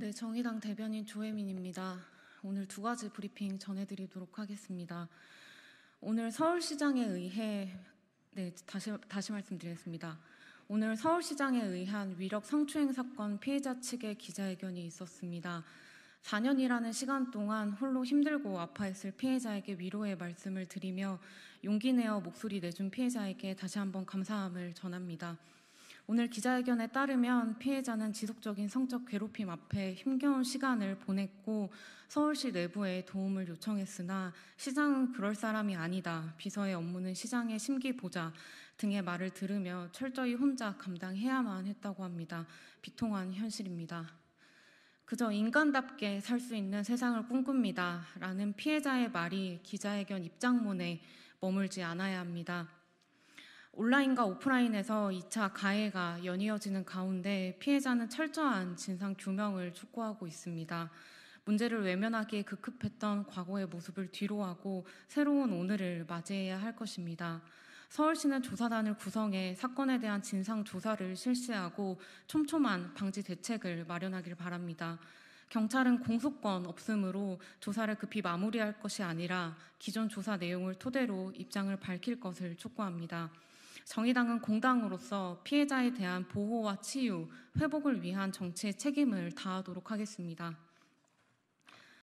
네, 정의당 대변인 조혜민입니다. 오늘 두 가지 브리핑 전해드리도록 하겠습니다. 오늘 서울시장에 의해 네, 다시 다시 말씀드리겠습니다. 오늘 서울시장에 의한 위력 성추행 사건 피해자 측의 기자회견이 있었습니다. 4년이라는 시간 동안 홀로 힘들고 아파했을 피해자에게 위로의 말씀을 드리며 용기 내어 목소리 내준 피해자에게 다시 한번 감사함을 전합니다. 오늘 기자회견에 따르면 피해자는 지속적인 성적 괴롭힘 앞에 힘겨운 시간을 보냈고 서울시 내부에 도움을 요청했으나 시장은 그럴 사람이 아니다. 비서의 업무는 시장의 심기보자 등의 말을 들으며 철저히 혼자 감당해야만 했다고 합니다. 비통한 현실입니다. 그저 인간답게 살 수 있는 세상을 꿈꿉니다. 라는 피해자의 말이 기자회견 입장문에 머물지 않아야 합니다. 온라인과 오프라인에서 2차 가해가 연이어지는 가운데 피해자는 철저한 진상 규명을 촉구하고 있습니다. 문제를 외면하기에 급급했던 과거의 모습을 뒤로하고 새로운 오늘을 맞이해야 할 것입니다. 서울시는 조사단을 구성해 사건에 대한 진상 조사를 실시하고 촘촘한 방지 대책을 마련하길 바랍니다. 경찰은 공소권 없음으로 조사를 급히 마무리할 것이 아니라 기존 조사 내용을 토대로 입장을 밝힐 것을 촉구합니다. 정의당은 공당으로서 피해자에 대한 보호와 치유, 회복을 위한 정치의 책임을 다하도록 하겠습니다.